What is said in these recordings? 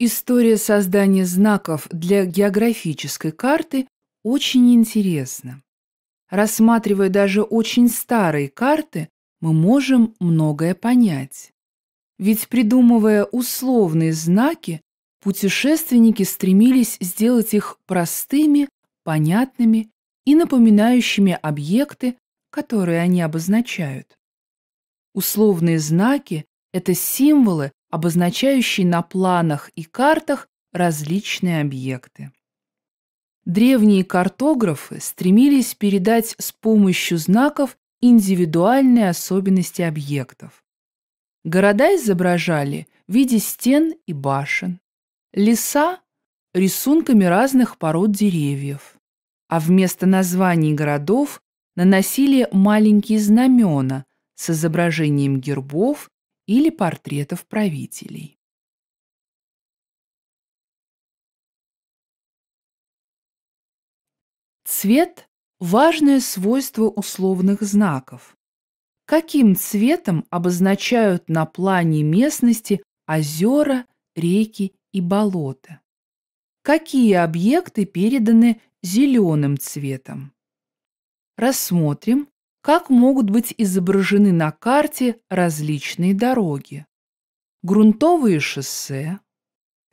История создания знаков для географической карты очень интересна. Рассматривая даже очень старые карты, мы можем многое понять. Ведь придумывая условные знаки, путешественники стремились сделать их простыми, понятными и напоминающими объекты, которые они обозначают. Условные знаки – это символы, обозначающий на планах и картах различные объекты. Древние картографы стремились передать с помощью знаков индивидуальные особенности объектов. Города изображали в виде стен и башен, леса – рисунками разных пород деревьев, а вместо названий городов наносили маленькие знамена с изображением гербов или портретов правителей. Цвет – важное свойство условных знаков. Каким цветом обозначают на плане местности озера, реки и болота? Какие объекты переданы зеленым цветом? Рассмотрим как могут быть изображены на карте различные дороги. Грунтовые шоссе,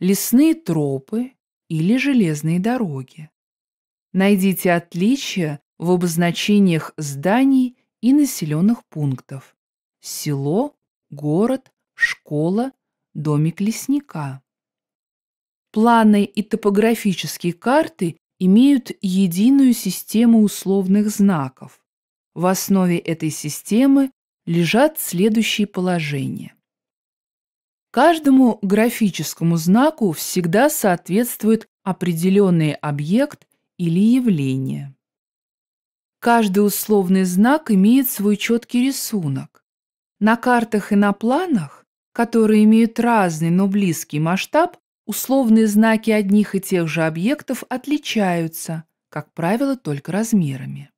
лесные тропы или железные дороги. Найдите отличия в обозначениях зданий и населенных пунктов. Село, город, школа, домик лесника. Планы и топографические карты имеют единую систему условных знаков. В основе этой системы лежат следующие положения. Каждому графическому знаку всегда соответствует определенный объект или явление. Каждый условный знак имеет свой четкий рисунок. На картах и на планах, которые имеют разный, но близкий масштаб, условные знаки одних и тех же объектов отличаются, как правило, только размерами.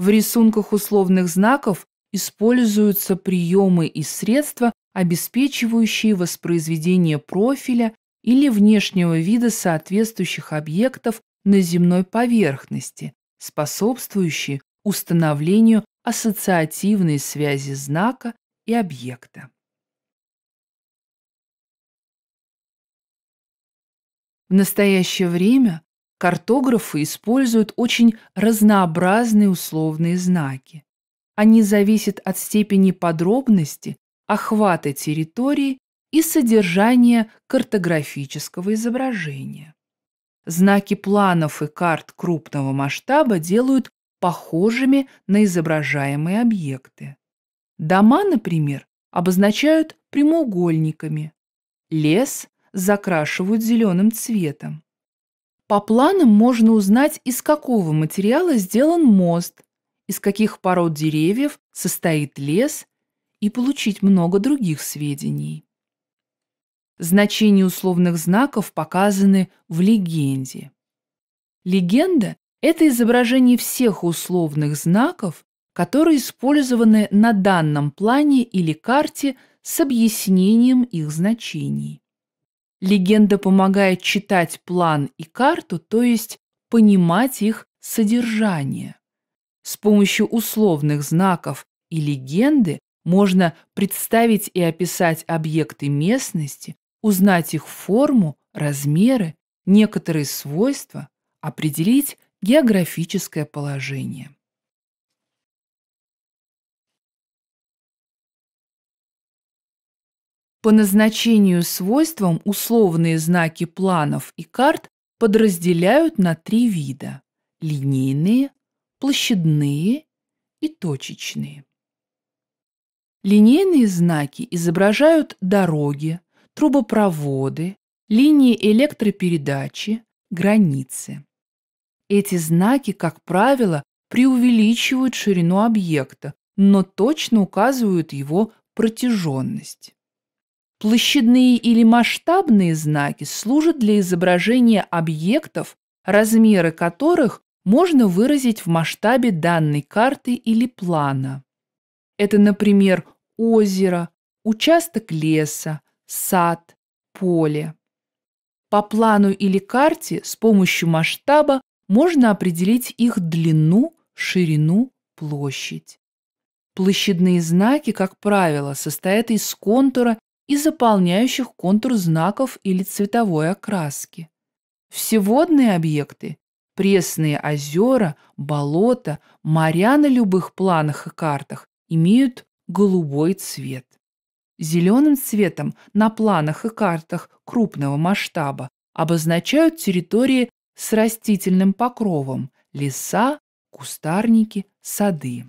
В рисунках условных знаков используются приемы и средства, обеспечивающие воспроизведение профиля или внешнего вида соответствующих объектов на земной поверхности, способствующие установлению ассоциативной связи знака и объекта. В настоящее время Картографы используют очень разнообразные условные знаки. Они зависят от степени подробности, охвата территории и содержания картографического изображения. Знаки планов и карт крупного масштаба делают похожими на изображаемые объекты. Дома, например, обозначают прямоугольниками. Лес закрашивают зеленым цветом. По планам можно узнать, из какого материала сделан мост, из каких пород деревьев состоит лес и получить много других сведений. Значения условных знаков показаны в легенде. Легенда – это изображение всех условных знаков, которые использованы на данном плане или карте с объяснением их значений. Легенда помогает читать план и карту, то есть понимать их содержание. С помощью условных знаков и легенды можно представить и описать объекты местности, узнать их форму, размеры, некоторые свойства, определить географическое положение. По назначению свойствам условные знаки планов и карт подразделяют на три вида – линейные, площадные и точечные. Линейные знаки изображают дороги, трубопроводы, линии электропередачи, границы. Эти знаки, как правило, преувеличивают ширину объекта, но точно указывают его протяженность. Площадные или масштабные знаки служат для изображения объектов, размеры которых можно выразить в масштабе данной карты или плана. Это, например, озеро, участок леса, сад, поле. По плану или карте с помощью масштаба можно определить их длину, ширину, площадь. Площадные знаки, как правило, состоят из контура и заполняющих контур знаков или цветовой окраски. Всеводные объекты – пресные озера, болота, моря на любых планах и картах – имеют голубой цвет. Зеленым цветом на планах и картах крупного масштаба обозначают территории с растительным покровом – леса, кустарники, сады.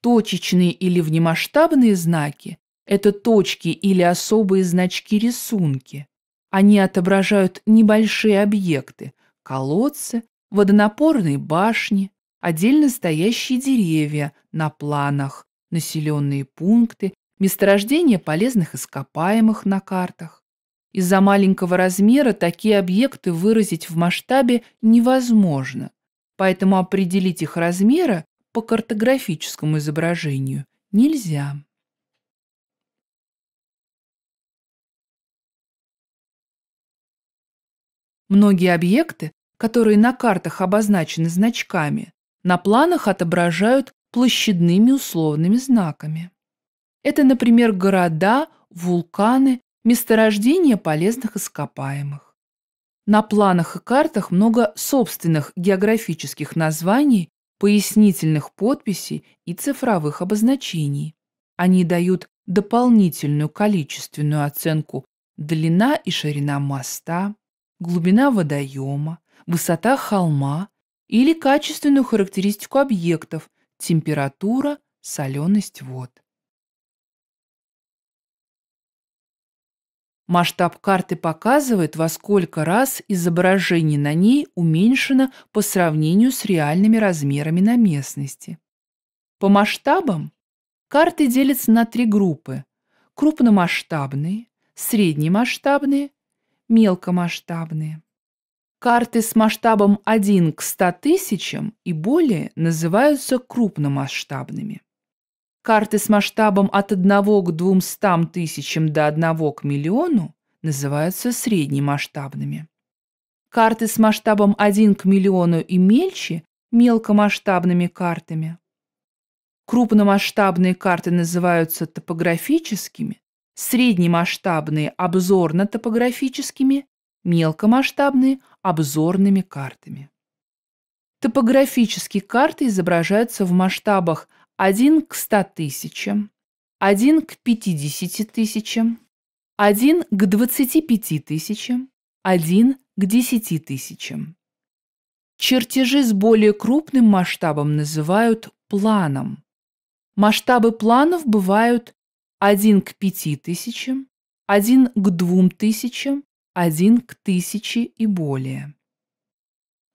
Точечные или внемасштабные знаки это точки или особые значки-рисунки. Они отображают небольшие объекты – колодцы, водонапорные башни, отдельно стоящие деревья на планах, населенные пункты, месторождения полезных ископаемых на картах. Из-за маленького размера такие объекты выразить в масштабе невозможно, поэтому определить их размеры по картографическому изображению нельзя. Многие объекты, которые на картах обозначены значками, на планах отображают площадными условными знаками. Это, например, города, вулканы, месторождения полезных ископаемых. На планах и картах много собственных географических названий, пояснительных подписей и цифровых обозначений. Они дают дополнительную количественную оценку длина и ширина моста, глубина водоема, высота холма или качественную характеристику объектов, температура, соленость вод. Масштаб карты показывает, во сколько раз изображение на ней уменьшено по сравнению с реальными размерами на местности. По масштабам карты делятся на три группы – крупномасштабные, среднемасштабные мелкомасштабные. Карты с масштабом 1 к 100 тысячам и более называются крупномасштабными. Карты с масштабом от 1 к 200 тысячам до 1 к миллиону называются среднемасштабными. Карты с масштабом 1 к миллиону и мельче – мелкомасштабными картами. Крупномасштабные карты называются топографическими, среднемасштабные обзорно-топографическими, мелкомасштабные обзорными картами. Топографические карты изображаются в масштабах 1 к 100 тысячам, 1 к 50 тысячам, 1 к 25 тысячам, 1 к 10 тысячам. Чертежи с более крупным масштабом называют планом. Масштабы планов бывают один к пяти тысячам, один к двум тысячам, один к тысяче и более.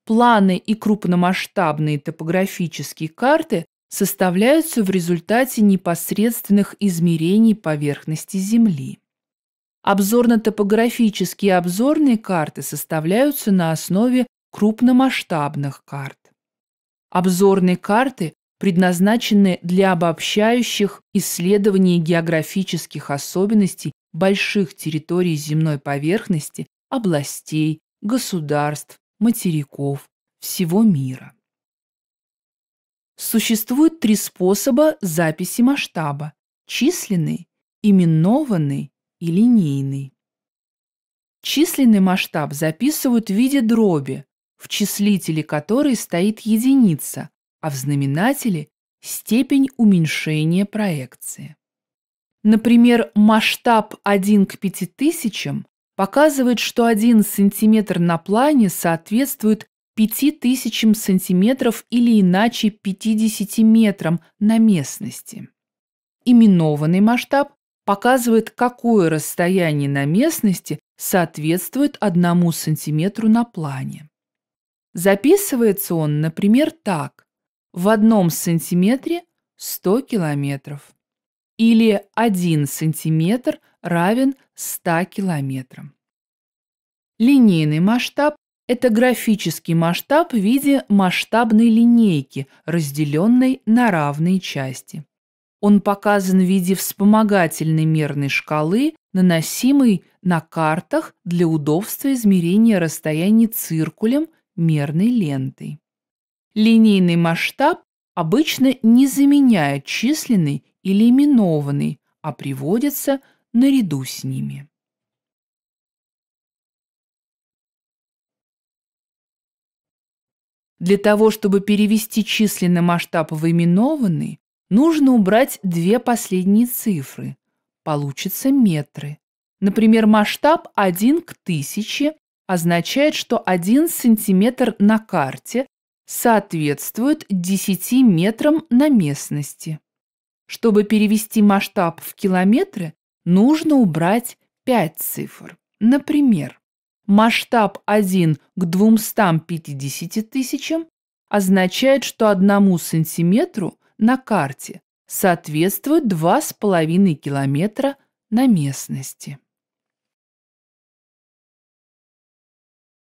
Планы и крупномасштабные топографические карты составляются в результате непосредственных измерений поверхности Земли. Обзорно-топографические и обзорные карты составляются на основе крупномасштабных карт. Обзорные карты предназначены для обобщающих исследований географических особенностей больших территорий земной поверхности, областей, государств, материков, всего мира. Существует три способа записи масштаба – численный, именованный и линейный. Численный масштаб записывают в виде дроби, в числителе которой стоит единица, а в знаменателе – степень уменьшения проекции. Например, масштаб 1 к 5000 показывает, что 1 см на плане соответствует 5000 сантиметров, или иначе 50 метрам на местности. Именованный масштаб показывает, какое расстояние на местности соответствует 1 сантиметру на плане. Записывается он, например, так в одном сантиметре 100 километров. Или 1 сантиметр равен 100 километрам. Линейный масштаб – это графический масштаб в виде масштабной линейки, разделенной на равные части. Он показан в виде вспомогательной мерной шкалы, наносимой на картах для удобства измерения расстояний циркулем мерной лентой. Линейный масштаб обычно не заменяет численный или именованный, а приводится наряду с ними. Для того, чтобы перевести численный масштаб в именованный, нужно убрать две последние цифры. Получится метры. Например, масштаб 1 к 1000 означает, что 1 сантиметр на карте соответствует 10 метрам на местности. Чтобы перевести масштаб в километры, нужно убрать 5 цифр. Например, масштаб 1 к 250 тысячам означает, что одному сантиметру на карте соответствует 2,5 километра на местности.